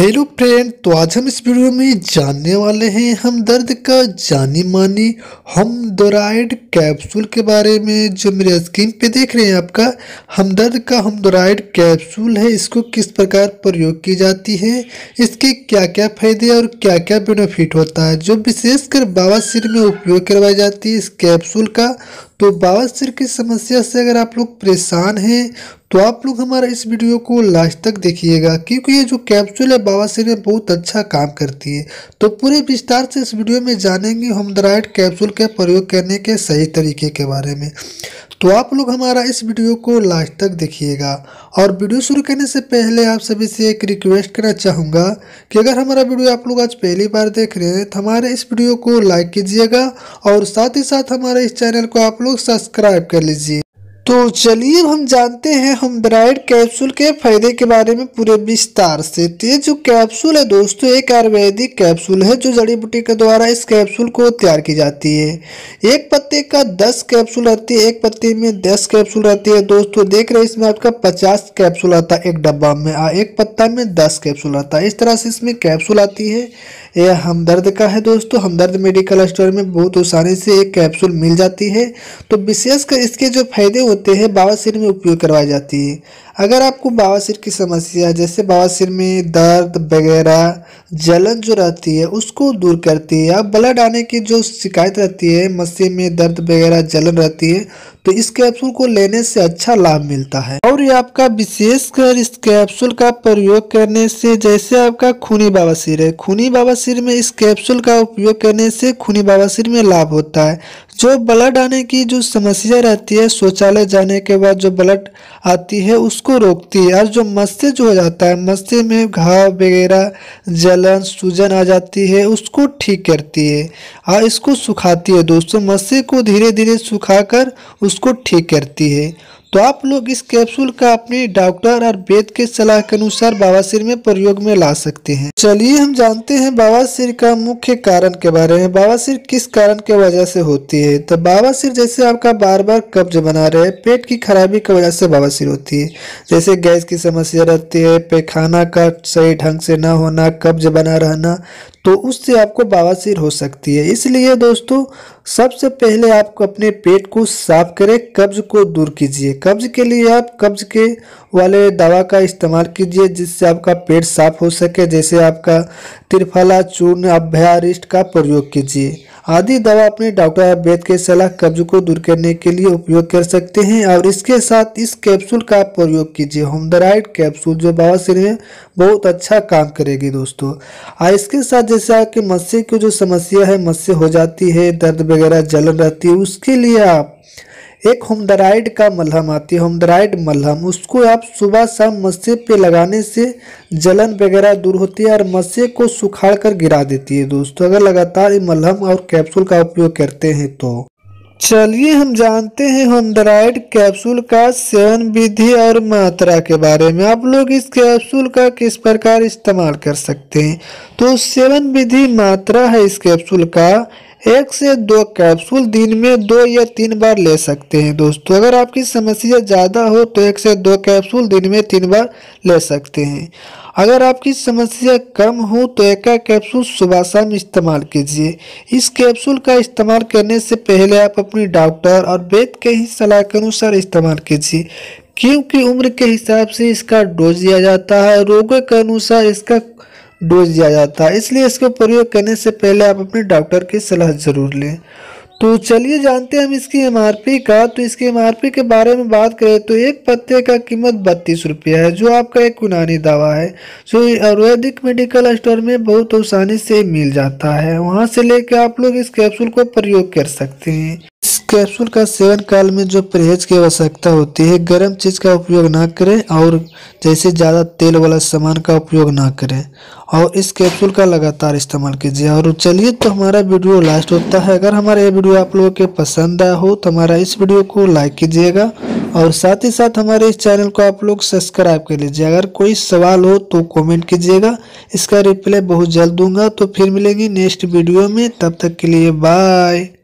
hello friend तो आज हम इस वीडियो में जानने वाले हैं हम दर्द का जानी मानी दोराइड कैप्सूल के बारे में जो मेरे स्क्रीन पे देख रहे हैं आपका हमदर्द का दोराइड कैप्सूल है इसको किस प्रकार प्रयोग की जाती है इसके क्या क्या फायदे और क्या क्या बेनिफिट होता है जो विशेषकर बाबा सिर में उपयोग करवाई जाती है इस कैप्सूल का तो बवासीर की समस्या से अगर आप लोग परेशान हैं तो आप लोग हमारा इस वीडियो को लास्ट तक देखिएगा क्योंकि ये जो कैप्सूल है बवासीर में बहुत अच्छा काम करती है तो पूरे विस्तार से इस वीडियो में जानेंगे होमदराइड कैप्सूल के प्रयोग करने के सही तरीके के बारे में तो आप लोग हमारा इस वीडियो को लास्ट तक देखिएगा और वीडियो शुरू करने से पहले आप सभी से एक रिक्वेस्ट करना चाहूँगा कि अगर हमारा वीडियो आप लोग आज पहली बार देख रहे हैं तो हमारे इस वीडियो को लाइक कीजिएगा और साथ ही साथ हमारे इस चैनल को आप लोग सब्सक्राइब कर लीजिए तो चलिए हम जानते हैं हम ब्राइड कैप्सूल के फायदे के बारे में पूरे विस्तार से तो ये जो कैप्सूल है दोस्तों एक आयुर्वेदिक कैप्सूल है जो जड़ी बूटी के द्वारा इस कैप्सूल को तैयार की जाती है एक पत्ते का दस कैप्सूल रहती है एक पत्ते में दस कैप्सूल रहती है दोस्तों देख रहे इसमें आपका पचास कैप्सूल आता है एक डब्बा में और एक पत्ता में दस कैप्सूल आता है इस तरह से इसमें कैप्सूल आती है यह हमदर्द का है दोस्तों हमदर्द मेडिकल स्टोर में बहुत आसानी से एक कैप्सूल मिल जाती है तो विशेषकर इसके जो फायदे होते हैं बावासीर में उपयोग करवाई जाती है अगर आपको बवासीर की समस्या जैसे बवासीर में दर्द वगैरह जलन जो रहती है उसको दूर करती है या ब्लड आने की जो शिकायत रहती है मस्से में दर्द वगैरह जलन रहती है तो इस कैप्सूल को लेने से अच्छा लाभ मिलता है और ये आपका विशेषकर इस कैप्सूल का प्रयोग करने से जैसे आपका खूनी बवासीर है खूनी बवासीर में इस कैप्सूल का उपयोग करने से खूनी बवासीर में लाभ होता है जो ब्लड आने की जो समस्या रहती है शौचालय जाने के बाद जो ब्लड आती है उसको रोकती है और जो मस्ते जो हो जाता है मस्ते में घाव वगैरह जलन सूजन आ जाती है उसको ठीक करती है और इसको सुखाती है दोस्तों मस्से को धीरे धीरे सुखाकर उसको ठीक करती है तो आप लोग इस कैप्सूल का अपने डॉक्टर और वेद के सलाह के अनुसार बवासीर में प्रयोग में ला सकते हैं चलिए हम जानते हैं सिर का मुख्य कारण के बारे में सिर किस कारण के वजह से होती है तो सिर जैसे आपका बार बार कब्ज बना रहे पेट की खराबी की वजह से सिर होती है जैसे गैस की समस्या रहती है पैखाना का सही ढंग से न होना कब्ज बना रहना तो उससे आपको बवासीर हो सकती है इसलिए दोस्तों सबसे पहले आपको अपने पेट को साफ करें कब्ज को दूर कीजिए कब्ज के लिए आप कब्ज के वाले दवा का इस्तेमाल कीजिए जिससे आपका पेट साफ हो सके जैसे आपका त्रिफला चूर्ण अभ्यारिष्ट का प्रयोग कीजिए आदि दवा अपने डॉक्टर आयुर्वेद के सलाह कब्ज को दूर करने के लिए उपयोग कर सकते हैं और इसके साथ इस कैप्सूल का प्रयोग कीजिए होमदराइड कैप्सूल जो बवासीर में बहुत अच्छा काम करेगी दोस्तों और इसके साथ जैसे आपके मस्से की जो समस्या है मस्से हो जाती है दर्द वगैरह जलन रहती है उसके लिए आप एक होमदराइड का मलहम आती है होमदराइड मलहम उसको आप सुबह शाम मस्से पे लगाने से जलन वगैरह दूर होती है और मस्से को सुखाड़ कर गिरा देती है दोस्तों अगर लगातार मलहम और कैप्सूल का उपयोग करते हैं तो चलिए हम जानते हैं होमदराइड कैप्सूल का सेवन विधि और मात्रा के बारे में आप लोग इस कैप्सूल का किस प्रकार इस्तेमाल कर सकते हैं तो सेवन विधि मात्रा है इस कैप्सूल का एक से दो कैप्सूल दिन में दो या तीन बार ले सकते हैं दोस्तों अगर आपकी समस्या ज़्यादा हो तो एक से दो कैप्सूल दिन में तीन बार ले सकते हैं अगर आपकी समस्या कम हो तो एक कैप्सूल सुबह शाम इस्तेमाल कीजिए इस कैप्सूल का इस्तेमाल करने से पहले आप अपनी डॉक्टर और वेद के ही सलाह के अनुसार इस्तेमाल कीजिए क्योंकि उम्र के हिसाब से इसका डोज दिया जाता है रोगों के अनुसार इसका डोज दिया जाता है इसलिए इसको प्रयोग करने से पहले आप अपने डॉक्टर की सलाह ज़रूर लें तो चलिए जानते हैं हम इसकी एम का तो इसकी एम के बारे में बात करें तो एक पत्ते का कीमत बत्तीस रुपये है जो आपका एक यूनानी दवा है जो आयुर्वेदिक मेडिकल स्टोर में बहुत आसानी से मिल जाता है वहाँ से लेकर आप लोग इस कैप्सूल को प्रयोग कर सकते हैं कैप्सूल का सेवन काल में जो परहेज की आवश्यकता होती है गर्म चीज़ का उपयोग ना करें और जैसे ज़्यादा तेल वाला सामान का उपयोग ना करें और इस कैप्सूल का लगातार इस्तेमाल कीजिए और चलिए तो हमारा वीडियो लास्ट होता है अगर हमारा ये वीडियो आप लोगों के पसंद आया हो तो हमारा इस वीडियो को लाइक कीजिएगा और साथ ही साथ हमारे इस चैनल को आप लोग सब्सक्राइब कर लीजिए अगर कोई सवाल हो तो कमेंट कीजिएगा इसका रिप्लाई बहुत जल्द दूंगा तो फिर मिलेंगे नेक्स्ट वीडियो में तब तक के लिए बाय